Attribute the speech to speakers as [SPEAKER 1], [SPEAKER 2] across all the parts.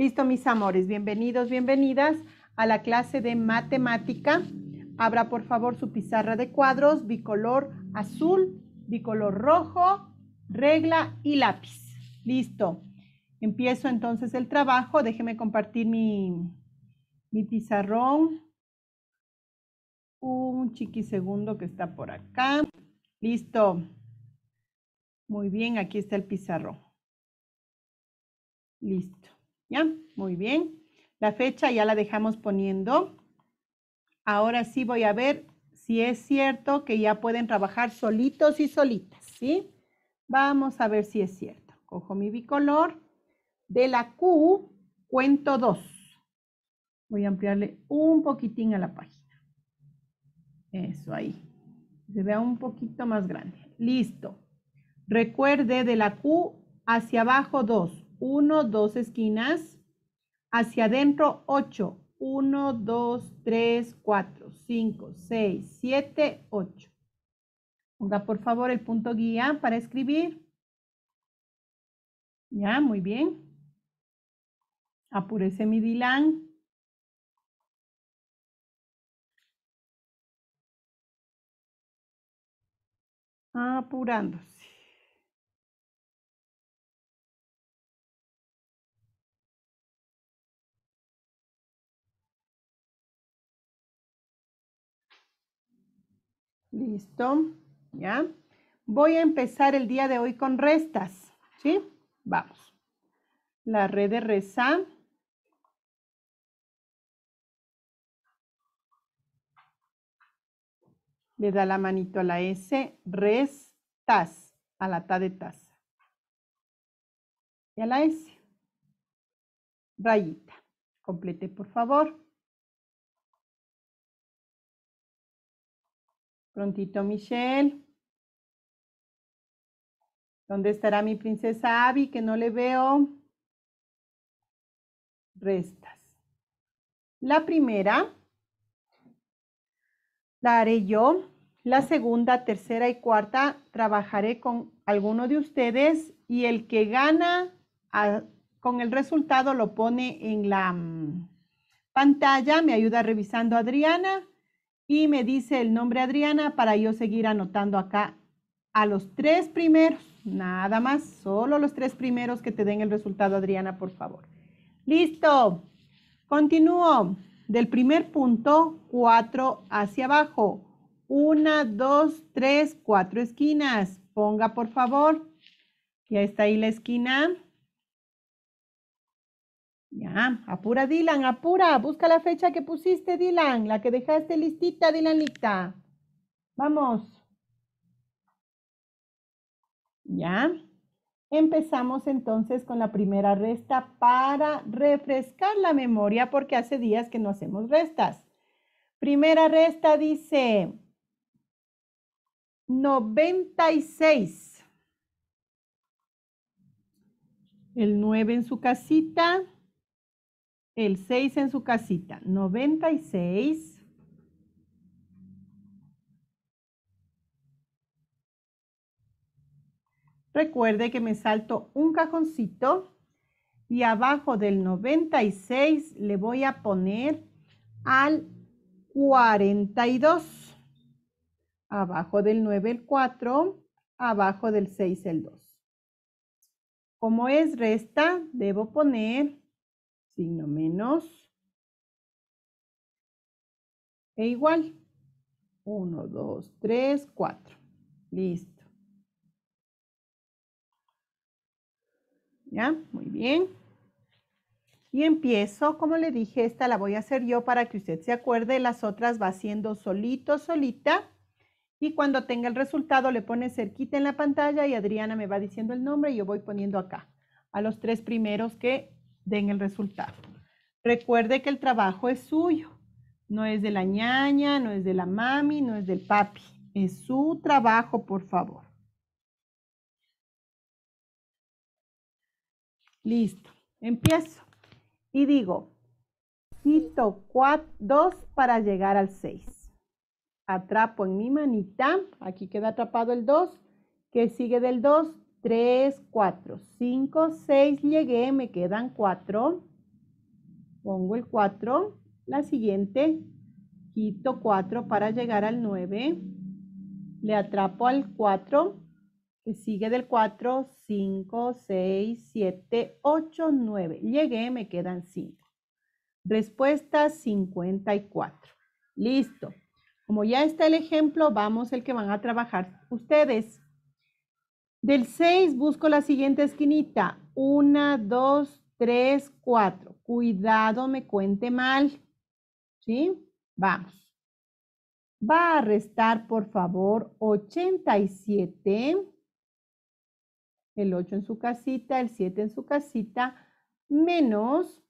[SPEAKER 1] Listo, mis amores, bienvenidos, bienvenidas a la clase de matemática. Abra por favor su pizarra de cuadros bicolor azul, bicolor rojo, regla y lápiz. Listo. Empiezo entonces el trabajo. Déjeme compartir mi, mi pizarrón. Un chiquisegundo que está por acá. Listo. Muy bien, aquí está el pizarrón. Listo. ¿Ya? Muy bien. La fecha ya la dejamos poniendo. Ahora sí voy a ver si es cierto que ya pueden trabajar solitos y solitas, ¿sí? Vamos a ver si es cierto. Cojo mi bicolor. De la Q cuento dos. Voy a ampliarle un poquitín a la página. Eso ahí. Se vea un poquito más grande. Listo. Recuerde de la Q hacia abajo dos. 1, 2 esquinas. Hacia adentro, 8. 1, 2, 3, 4, 5, 6, 7, 8. Ponga por favor el punto guía para escribir. Ya, muy bien. Apúrese mi Dilan. Apurándose. Listo, ¿ya? Voy a empezar el día de hoy con restas, ¿sí? Vamos. La red de reza. Le da la manito a la S, restas, a la T de taza. Y a la S. Rayita. Complete, por favor. Prontito, Michelle. ¿Dónde estará mi princesa Abby que no le veo? Restas. La primera la haré yo. La segunda, tercera y cuarta trabajaré con alguno de ustedes y el que gana con el resultado lo pone en la mm, pantalla. Me ayuda revisando Adriana y me dice el nombre Adriana para yo seguir anotando acá a los tres primeros, nada más, solo los tres primeros que te den el resultado, Adriana, por favor. Listo. Continúo. Del primer punto, cuatro hacia abajo. una, dos, tres, cuatro esquinas. Ponga, por favor. Ya está ahí la esquina. Ya, apura Dylan, apura, busca la fecha que pusiste Dylan, la que dejaste listita Dylanita. Vamos. Ya, empezamos entonces con la primera resta para refrescar la memoria porque hace días que no hacemos restas. Primera resta dice 96. El 9 en su casita el 6 en su casita. 96. Recuerde que me salto un cajoncito y abajo del 96 le voy a poner al 42. Abajo del 9 el 4, abajo del 6 el 2. Como es resta, debo poner signo menos e igual. 1, 2, 3, 4. Listo. ¿Ya? Muy bien. Y empiezo, como le dije, esta la voy a hacer yo para que usted se acuerde. Las otras va haciendo solito, solita. Y cuando tenga el resultado le pone cerquita en la pantalla y Adriana me va diciendo el nombre y yo voy poniendo acá a los tres primeros que den el resultado. Recuerde que el trabajo es suyo, no es de la ñaña, no es de la mami, no es del papi. Es su trabajo, por favor. Listo, empiezo. Y digo, quito dos para llegar al 6. Atrapo en mi manita, aquí queda atrapado el 2, que sigue del 2, 3, 4, 5, 6, llegué, me quedan 4. Pongo el 4, la siguiente, quito 4 para llegar al 9. Le atrapo al 4, que sigue del 4, 5, 6, 7, 8, 9. Llegué, me quedan 5. Respuesta 54. Listo. Como ya está el ejemplo, vamos el que van a trabajar ustedes. Del 6 busco la siguiente esquinita. 1, 2, 3, 4. Cuidado, me cuente mal. ¿Sí? Vamos. Va a restar, por favor, 87. El 8 en su casita, el 7 en su casita, menos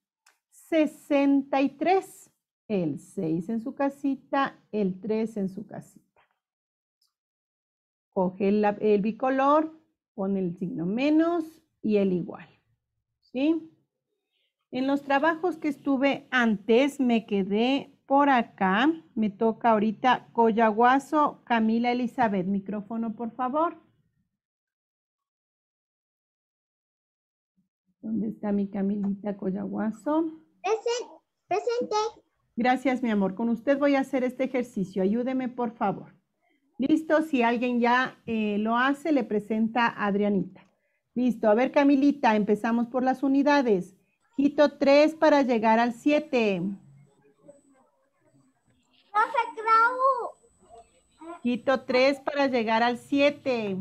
[SPEAKER 1] 63. El 6 en su casita, el 3 en su casita. Coge el bicolor, con el signo menos y el igual. ¿Sí? En los trabajos que estuve antes me quedé por acá. Me toca ahorita coyaguaso Camila Elizabeth. Micrófono, por favor. ¿Dónde está mi Camilita coyaguaso Presente. Gracias, mi amor. Con usted voy a hacer este ejercicio. Ayúdeme, por favor. Listo, si alguien ya eh, lo hace, le presenta a Adrianita. Listo, a ver Camilita, empezamos por las unidades. Quito tres para llegar al 7. Quito tres para llegar al siete.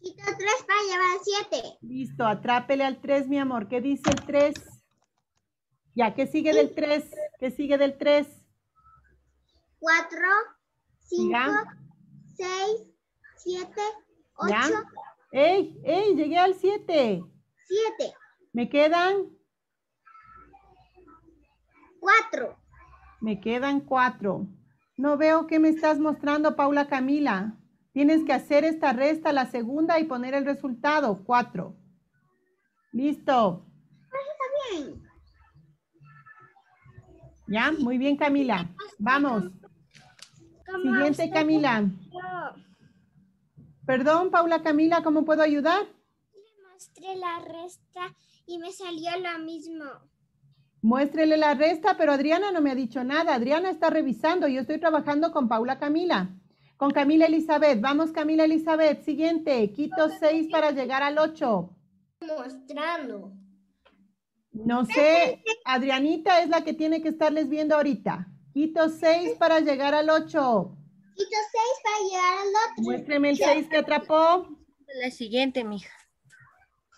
[SPEAKER 1] Quito tres para llegar al siete. Listo, atrápele al tres, mi amor. ¿Qué dice el tres? Ya, ¿qué sigue del tres? ¿Qué sigue del tres? Cuatro, cinco... 6, 7, 8. ¡Ey! ¡Ey! Llegué al 7. 7. Me quedan 4. Me quedan 4. No veo qué me estás mostrando, Paula Camila. Tienes que hacer esta resta, la segunda, y poner el resultado. 4. Listo. Ya, muy bien, Camila. Vamos. Siguiente, Camila. Perdón, Paula Camila, ¿cómo puedo ayudar? Le mostré la resta y me salió lo mismo. Muéstrele la resta, pero Adriana no me ha dicho nada. Adriana está revisando. Yo estoy trabajando con Paula Camila. Con Camila Elizabeth. Vamos, Camila Elizabeth. Siguiente. Quito seis para llegar al 8. Mostrando. No sé. Adrianita es la que tiene que estarles viendo ahorita. Quito 6 para llegar al 8. Quito 6 para llegar al 8. Muéstreme el 6 que atrapó. La siguiente, mija.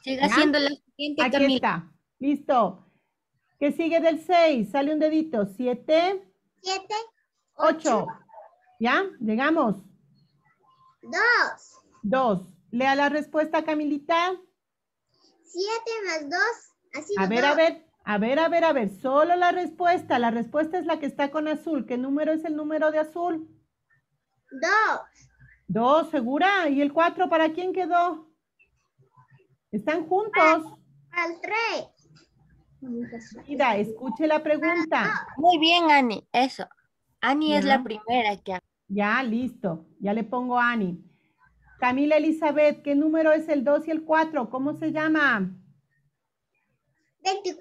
[SPEAKER 1] Sigue siendo la siguiente, Aquí Camila. Está. Listo. ¿Qué sigue del 6? Sale un dedito. 7. 7. 8. ¿Ya? Llegamos. 2. 2. Lea la respuesta, Camilita. 7 más 2. Así a ver, dos. a ver. A ver, a ver, a ver, solo la respuesta. La respuesta es la que está con azul. ¿Qué número es el número de azul? Dos. Dos, segura. ¿Y el cuatro para quién quedó? Están juntos. Al, tres. Mira, escuche la pregunta. Muy bien, Ani, eso. Ani es la primera que... Ya, listo. Ya le pongo Ani. Camila Elizabeth, ¿qué número es el 2 y el cuatro? ¿Cómo se llama? 24.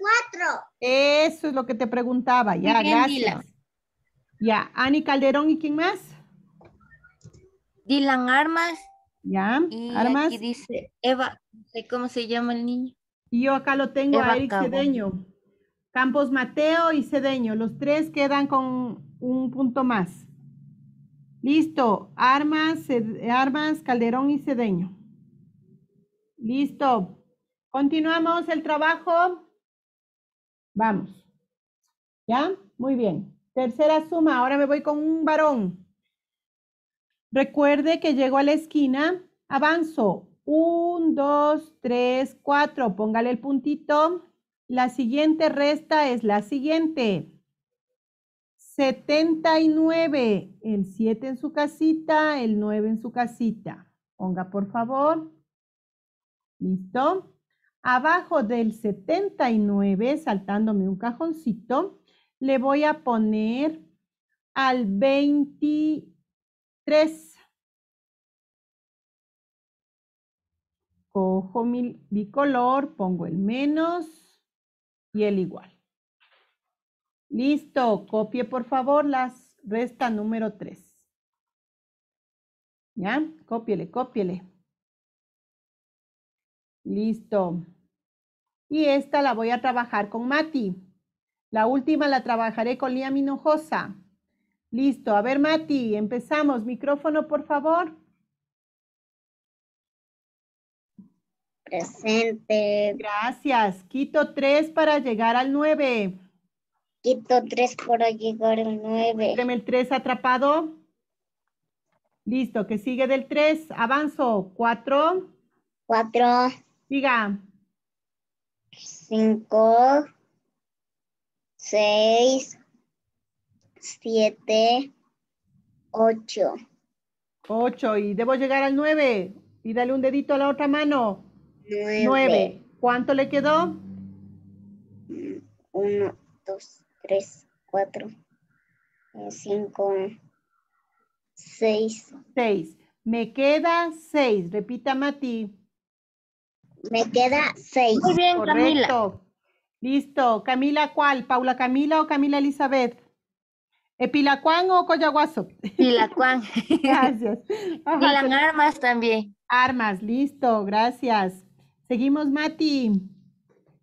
[SPEAKER 1] Eso es lo que te preguntaba. Ya, gracias. Ya, Ani Calderón y quién más? Dylan Armas. Ya, Armas. Aquí dice Eva, no sé cómo se llama el niño. Y yo acá lo tengo Eric Cedeño. Campos Mateo y Cedeño. Los tres quedan con un punto más. Listo. Armas, Armas, Calderón y Cedeño. Listo. Continuamos el trabajo. Vamos. ¿Ya? Muy bien. Tercera suma. Ahora me voy con un varón. Recuerde que llego a la esquina, avanzo. un, dos, tres, cuatro, Póngale el puntito. La siguiente resta es la siguiente. 79. El 7 en su casita, el 9 en su casita. Ponga, por favor. ¿Listo? Abajo del 79, saltándome un cajoncito, le voy a poner al 23. Cojo mi bicolor, pongo el menos y el igual. Listo, copie por favor las resta número 3. ¿Ya? Cópiele, cópiele. Listo y esta la voy a trabajar con Mati. La última la trabajaré con Lía Minojosa. Listo. A ver, Mati, empezamos. Micrófono, por favor. Presente. Gracias. Quito tres para llegar al nueve. Quito tres para llegar al nueve. Deme el tres atrapado. Listo, que sigue del tres. Avanzo. Cuatro. Cuatro. Siga. 5 6 7 8 8 y debo llegar al 9 y dale un dedito a la otra mano 9 ¿Cuánto le quedó? 1 2 3 4 5 6 6 Me queda 6, repita Matí. Me queda seis. Muy bien, Correcto. Camila. Listo. Camila, ¿cuál? ¿Paula Camila o Camila Elizabeth? ¿Epilacuán o Coyaguazo? Pilacuán. gracias. las armas también. Armas, listo, gracias. Seguimos, Mati.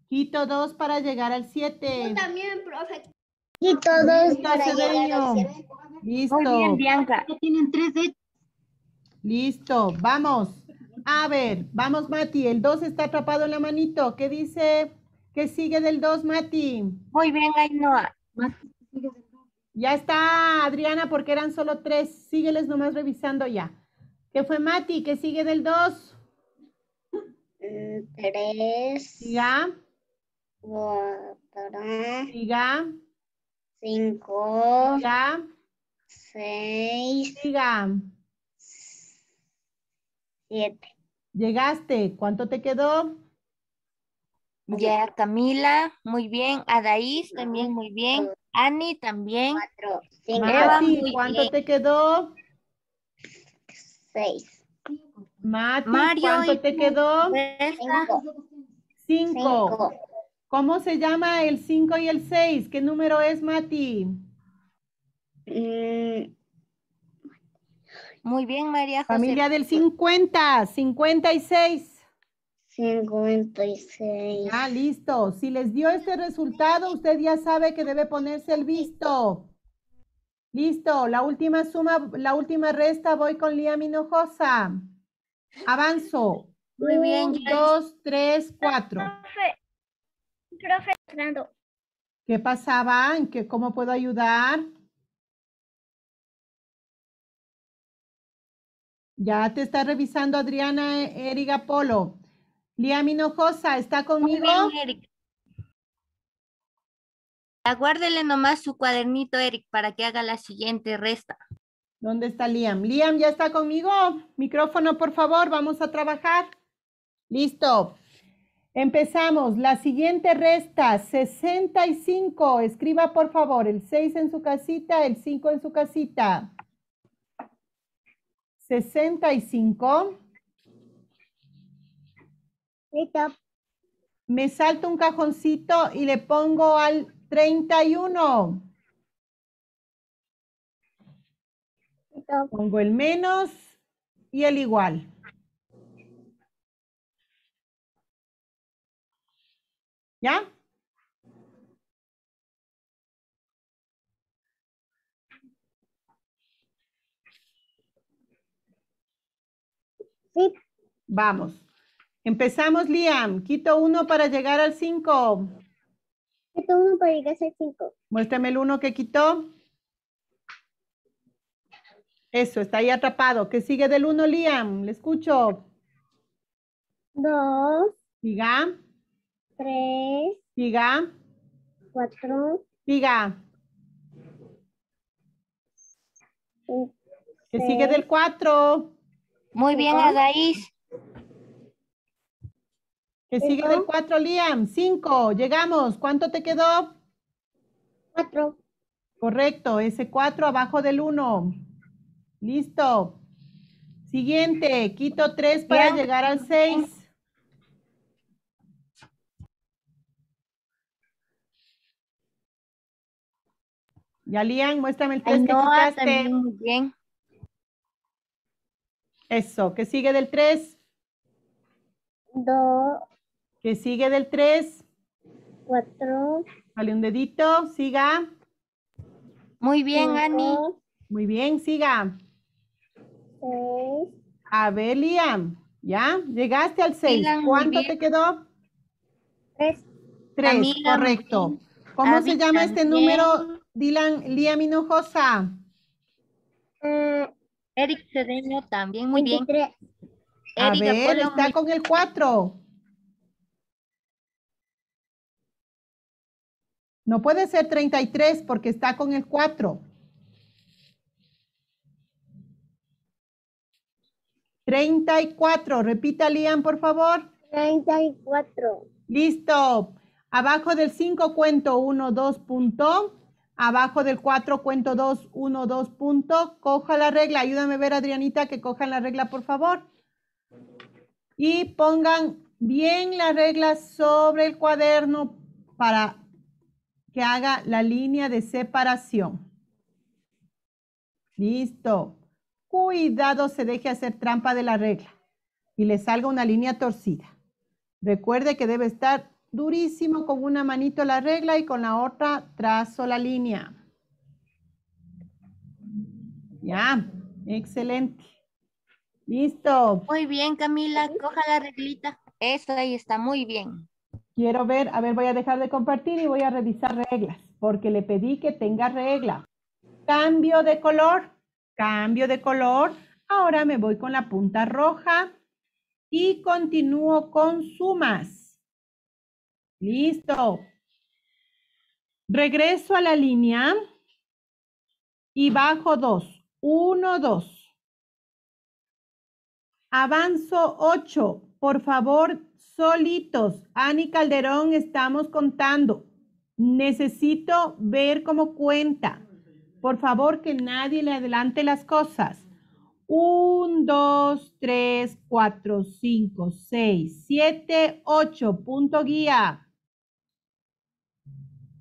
[SPEAKER 1] Quito dos para llegar al siete. Yo también, profe. Quito dos listo, para llegar Listo. Muy bien, Bianca. Ya tienen tres de... Listo, vamos. A ver, vamos Mati, el 2 está atrapado en la manito. ¿Qué dice? ¿Qué sigue del 2, Mati? Muy bien, Ainhoa. Ya está, Adriana, porque eran solo tres. Sígueles nomás revisando ya. ¿Qué fue, Mati? ¿Qué sigue del 2? 3. Eh, Siga. 4. Siga. 5. Siga. 6. Siga. 7. Llegaste, ¿cuánto te quedó? Ya, Camila, muy bien. Adaís, también muy bien. Ani, también. Mati, ¿cuánto te quedó? Seis. Mati, ¿cuánto te quedó? Cinco. ¿Cómo se llama el cinco y el seis? ¿Qué número es, Mati? Eh... Muy bien, María José. Familia del 50, 56. 56. Ah, listo. Si les dio este resultado, usted ya sabe que debe ponerse el visto. Listo. La última suma, la última resta, voy con Lía Minojosa. Avanzo. Muy bien. Un, dos, tres, cuatro. Profe, profe, ¿Qué pasaba? ¿En qué, pasaba qué cómo puedo ayudar? Ya te está revisando Adriana eh, Erika Polo. Liam Hinojosa, ¿está conmigo? Aguárdele nomás su cuadernito, Eric, para que haga la siguiente resta. ¿Dónde está Liam? Liam, ¿ya está conmigo? Micrófono, por favor, vamos a trabajar. Listo. Empezamos. La siguiente resta, 65. Escriba, por favor, el 6 en su casita, el 5 en su casita. 65. Me salto un cajoncito y le pongo al 31. Pongo el menos y el igual. ¿Ya? Vamos. Empezamos, Liam. Quito uno para llegar al cinco. Quito uno para llegar al cinco. Muéstrame el uno que quitó. Eso, está ahí atrapado. ¿Qué sigue del uno, Liam? Le escucho. Dos. Siga. Tres. Siga. Cuatro. Siga. ¿Qué sigue del cuatro? Muy bien, Adaís. Que sigue del 4, Liam. 5, llegamos. ¿Cuánto te quedó? 4. Correcto, ese 4 abajo del 1. Listo. Siguiente, quito 3 para llegar al 6. Ya, Liam, muéstrame el 3 que bien. Eso, ¿qué sigue del 3? 2. ¿Qué sigue del 3? 4. Vale, un dedito, siga. Muy bien, Ani. Muy bien, siga. 6. A ver, Liam, ¿ya? Llegaste al 6. ¿Cuánto te quedó? 3. 3, correcto. ¿Cómo se llama este número, Dylan, Liam Hinojosa? Mm, Eric Cedeño también, muy bien. A ver, está con el 4. No puede ser 33 porque está con el 4. 34. Repita, Lian, por favor. 34. Listo. Abajo del 5 cuento 1, 2 punto. Abajo del 4 cuento 2, 1, 2 punto. Coja la regla. Ayúdame a ver, Adrianita, que cojan la regla, por favor. Y pongan bien la regla sobre el cuaderno para que haga la línea de separación. Listo. Cuidado se deje hacer trampa de la regla y le salga una línea torcida. Recuerde que debe estar durísimo, con una manito la regla y con la otra trazo la línea. Ya, excelente. Listo. Muy bien, Camila, coja la reglita. Eso ahí está, muy bien. Quiero ver, a ver, voy a dejar de compartir y voy a revisar reglas, porque le pedí que tenga regla. Cambio de color, cambio de color. Ahora me voy con la punta roja y continúo con sumas. Listo. Regreso a la línea y bajo dos. Uno, dos. Avanzo ocho. Por favor, solitos. Ani Calderón, estamos contando. Necesito ver cómo cuenta. Por favor, que nadie le adelante las cosas. 1, dos, tres, cuatro, cinco, seis, siete, ocho. Punto guía.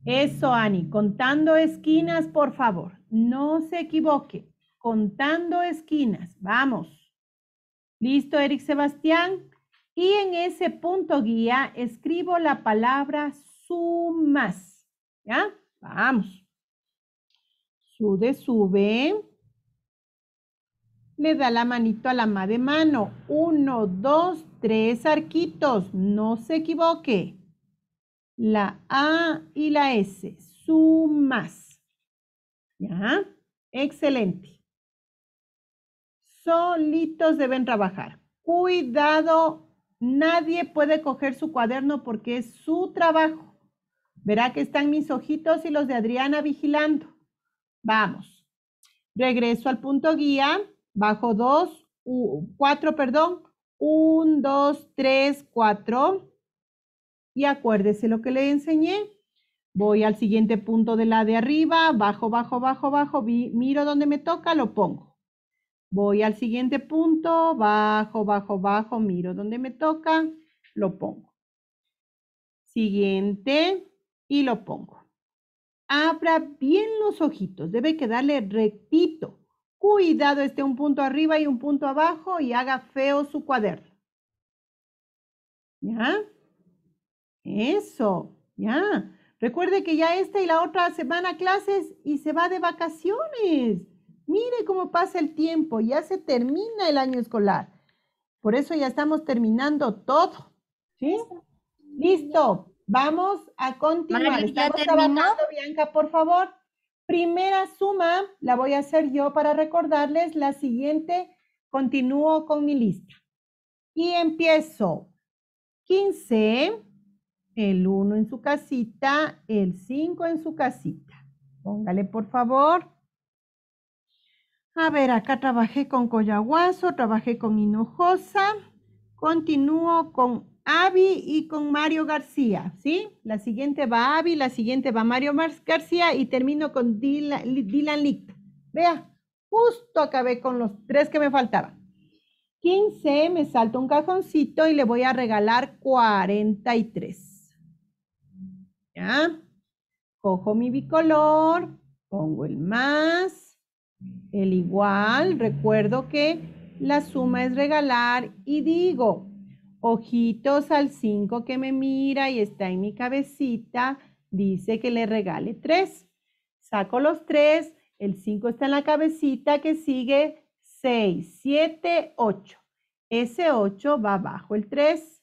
[SPEAKER 1] Eso, Ani, contando esquinas, por favor. No se equivoque. Contando esquinas. Vamos. Listo, Eric Sebastián. Y en ese punto guía escribo la palabra sumas. ¿Ya? Vamos. Sube, sube. Le da la manito a la madre de mano. Uno, dos, tres arquitos. No se equivoque la A y la S, sumas. ¿Ya? Excelente. Solitos deben trabajar. Cuidado, nadie puede coger su cuaderno porque es su trabajo. Verá que están mis ojitos y los de Adriana vigilando. Vamos. Regreso al punto guía. Bajo dos, cuatro, perdón. Un, dos, tres, cuatro. Y acuérdese lo que le enseñé. Voy al siguiente punto de la de arriba, bajo, bajo, bajo, bajo, miro donde me toca, lo pongo. Voy al siguiente punto, bajo, bajo, bajo, miro donde me toca, lo pongo. Siguiente y lo pongo. Abra bien los ojitos, debe quedarle rectito. Cuidado, esté un punto arriba y un punto abajo y haga feo su cuaderno. ¿Ya? Eso, ya. Recuerde que ya esta y la otra semana clases y se va de vacaciones. Mire cómo pasa el tiempo, ya se termina el año escolar. Por eso ya estamos terminando todo. ¿Sí? Listo, vamos a continuar. estamos trabajando, Bianca, por favor. Primera suma, la voy a hacer yo para recordarles. La siguiente, continúo con mi lista. Y empiezo. 15 el 1 en su casita, el 5 en su casita. Póngale, por favor. A ver, acá trabajé con Coyaguazo, trabajé con Hinojosa. Continúo con Avi y con Mario García, ¿sí? La siguiente va Avi, la siguiente va Mario García y termino con Dylan, Dylan Vea, justo acabé con los tres que me faltaban. 15, me salto un cajoncito y le voy a regalar 43. Cojo mi bicolor, pongo el más, el igual. Recuerdo que la suma es regalar y digo, ojitos al 5 que me mira y está en mi cabecita, dice que le regale 3. Saco los 3, el 5 está en la cabecita que sigue 6, 7, 8. Ese 8 va bajo el 3.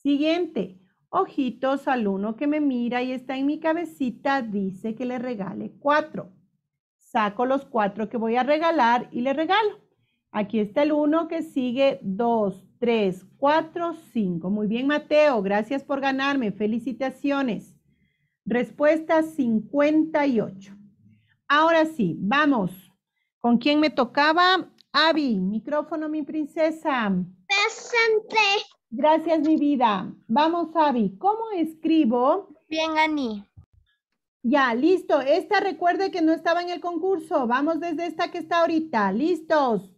[SPEAKER 1] Siguiente, ojitos al uno que me mira y está en mi cabecita, dice que le regale cuatro. Saco los cuatro que voy a regalar y le regalo. Aquí está el uno que sigue dos, tres, cuatro, cinco. Muy bien, Mateo, gracias por ganarme. Felicitaciones. Respuesta 58. Ahora sí, vamos. ¿Con quién me tocaba? Abby, micrófono, mi princesa. Presente. Gracias, mi vida. Vamos, Avi, ¿Cómo escribo? Bien, Ani. Ya, listo. Esta recuerde que no estaba en el concurso. Vamos desde esta que está ahorita. Listos.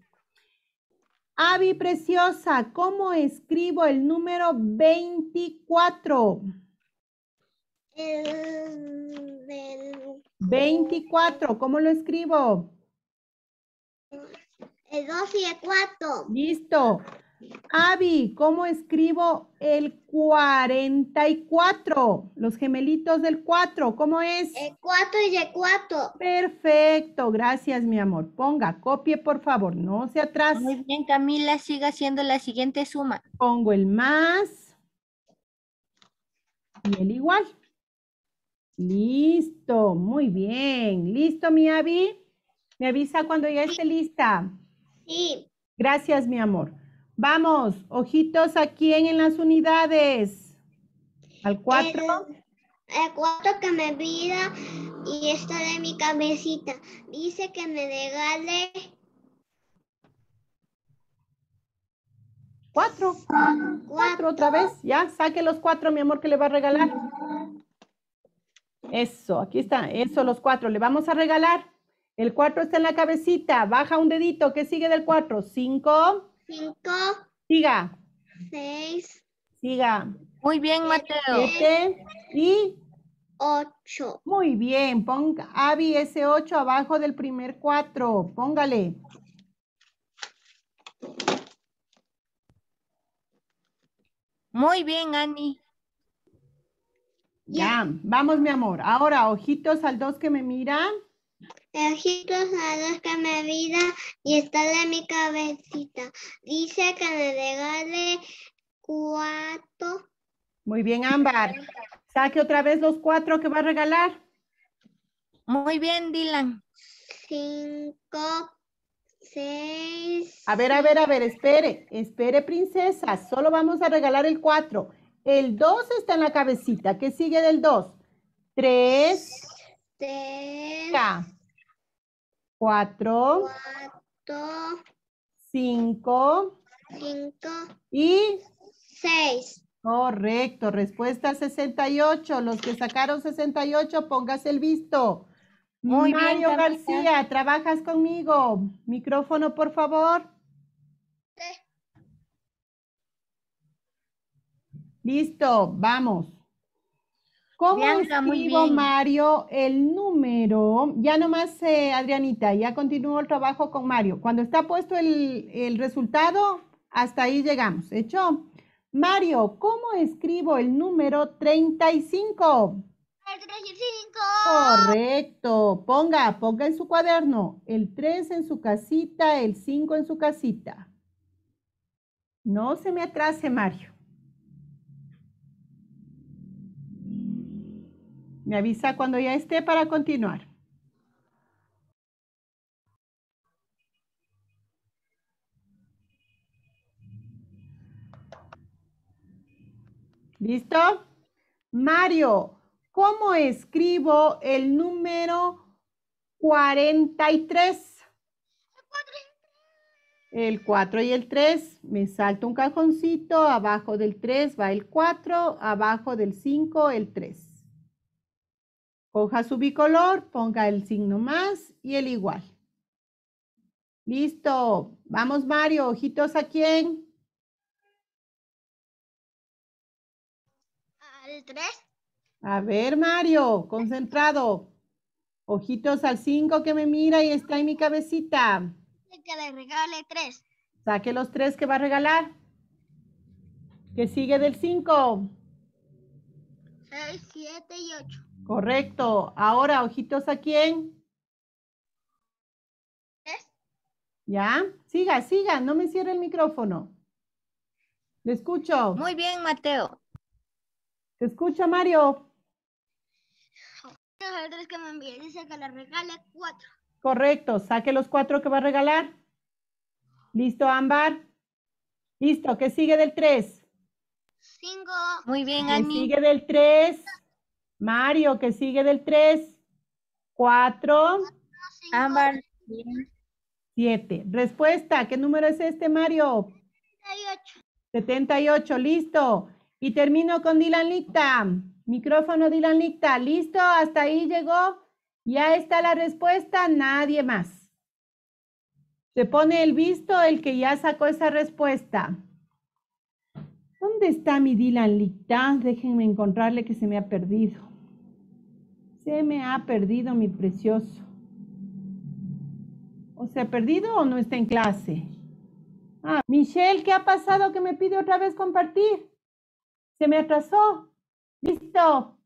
[SPEAKER 1] Avi, Preciosa, ¿cómo escribo el número 24? El, 24, ¿cómo lo escribo? El 2 y el 4. Listo. Avi, ¿cómo escribo el 44? Los gemelitos del 4, ¿cómo es? El 4 y el 4. Perfecto, gracias mi amor. Ponga, copie por favor, no se atrase. Muy bien, Camila, siga haciendo la siguiente suma. Pongo el más y el igual. Listo, muy bien. ¿Listo mi Avi? ¿Me avisa cuando ya esté lista? Sí. Gracias mi amor. Vamos, ojitos a quién en las unidades. Al cuatro. El eh, cuatro que me pida y está de mi cabecita. Dice que me regale. Cuatro. Cuatro otra vez. Ya, saque los cuatro, mi amor, que le va a regalar. Eso, aquí está. Eso, los cuatro Le vamos a regalar. El cuatro está en la cabecita. Baja un dedito. ¿Qué sigue del cuatro? Cinco. Cinco. Siga. Seis. Siga. Muy bien, Mateo. Siete y ocho. Muy bien, ponga Abby ese ocho abajo del primer cuatro. Póngale. Muy bien, Ani. Ya, vamos, mi amor. Ahora, ojitos al dos que me miran los que me vida y está en mi cabecita. Dice que me regale cuatro. Muy bien, Ámbar. Saque otra vez los cuatro que va a regalar. Muy bien, Dylan. Cinco, seis. A ver, a ver, a ver, espere, espere, princesa. Solo vamos a regalar el cuatro. El dos está en la cabecita. ¿Qué sigue del dos? Tres. Tres cuatro, cinco, cinco y seis. Correcto, respuesta 68. Los que sacaron 68, pongas el visto. Muy Mario García, trabajas conmigo. Micrófono, por favor. Sí. Listo, vamos. ¿Cómo escribo, Mario, el número? Ya nomás, eh, Adrianita, ya continúo el trabajo con Mario. Cuando está puesto el, el, resultado, hasta ahí llegamos. ¿Hecho? Mario, ¿cómo escribo el número 35? El 35. Correcto. Ponga, ponga en su cuaderno. El 3 en su casita, el 5 en su casita. No se me atrase, Mario. Me avisa cuando ya esté para continuar. ¿Listo? Mario, ¿cómo escribo el número 43? El 4 y el 3, me salto un cajoncito, abajo del 3 va el 4, abajo del 5 el 3. Coja su bicolor, ponga el signo más y el igual. Listo. Vamos, Mario. Ojitos a quién. Al 3. A ver, Mario, concentrado. Ojitos al 5 que me mira y está en mi cabecita. Que le regale 3. Saque los 3 que va a regalar. ¿Qué sigue del 5? 6, 7 y 8. Correcto. Ahora, ojitos a quién. ¿Ya? Siga, siga, no me cierre el micrófono. Le escucho. Muy bien, Mateo. Te escucha, Mario. que me dice que le regale cuatro. Correcto, saque los cuatro que va a regalar. ¿Listo, Ámbar? Listo, ¿qué sigue del tres? Cinco. Muy bien, Ani. ¿Qué sigue del tres? Mario, que sigue del 3? 4. 7. Respuesta, ¿qué número es este, Mario? 78. 78, listo. Y termino con Dylan Licta. Micrófono Dylan Licta, listo, hasta ahí llegó. Ya está la respuesta, nadie más. Se pone el visto el que ya sacó esa respuesta. ¿Dónde está mi Dylan Licta? Déjenme encontrarle que se me ha perdido. Se me ha perdido mi precioso. O se ha perdido o no está en clase. Ah, Michelle, ¿qué ha pasado que me pide otra vez compartir? Se me atrasó. Listo.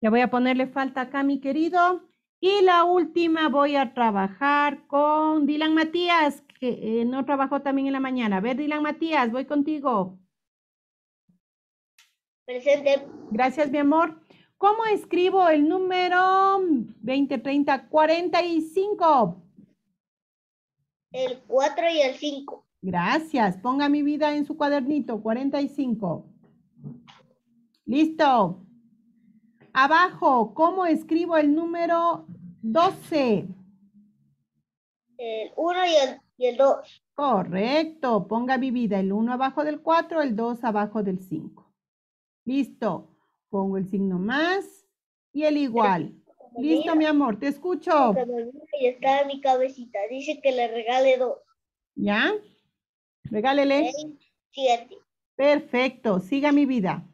[SPEAKER 1] Le voy a ponerle falta acá, mi querido. Y la última voy a trabajar con Dylan Matías, que eh, no trabajó también en la mañana. A ver, Dylan Matías, voy contigo. Presente. Gracias, mi amor. ¿Cómo escribo el número 20, 30, 45? El 4 y el 5. Gracias. Ponga mi vida en su cuadernito, 45. Listo. Abajo, ¿cómo escribo el número 12? El 1 y el 2. Correcto. Ponga mi vida el 1 abajo del 4, el 2 abajo del 5. Listo pongo el signo más y el igual. Listo, mi amor, te escucho. Y está en mi cabecita. Dice que le regale dos. ¿Ya? Regálele. Siete. Perfecto, siga mi vida.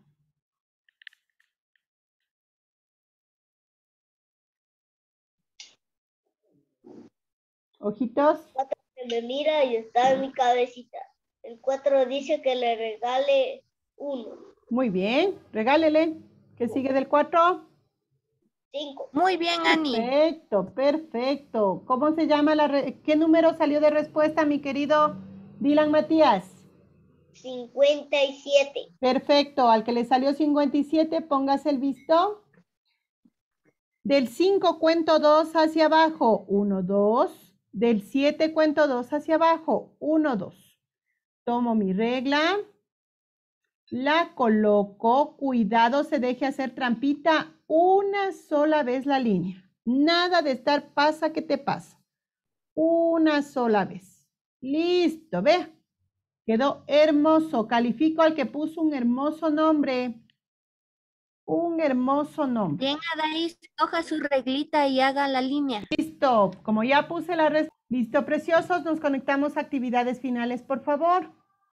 [SPEAKER 1] Ojitos. me mira y está en mi cabecita. El cuatro dice que le regale uno. Muy bien, regálele. ¿Qué sigue del 4? 5. Muy bien, Ani. Perfecto, perfecto. ¿Cómo se llama la qué número salió de respuesta, mi querido Dylan Matías? 57. Perfecto, al que le salió 57, póngase el visto. Del 5 cuento 2 hacia abajo, 1 2. Del 7 cuento 2 hacia abajo, 1 2. Tomo mi regla la coloco, cuidado, se deje hacer trampita una sola vez la línea. Nada de estar pasa que te pasa. Una sola vez. Listo, ve. Quedó hermoso. Califico al que puso un hermoso nombre. Un hermoso nombre. Bien, Adaís, coja su reglita y haga la línea. Listo. Como ya puse la respuesta Listo, preciosos. Nos conectamos a actividades finales, por favor.